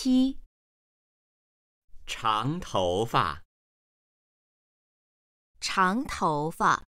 七，长头发，长头发。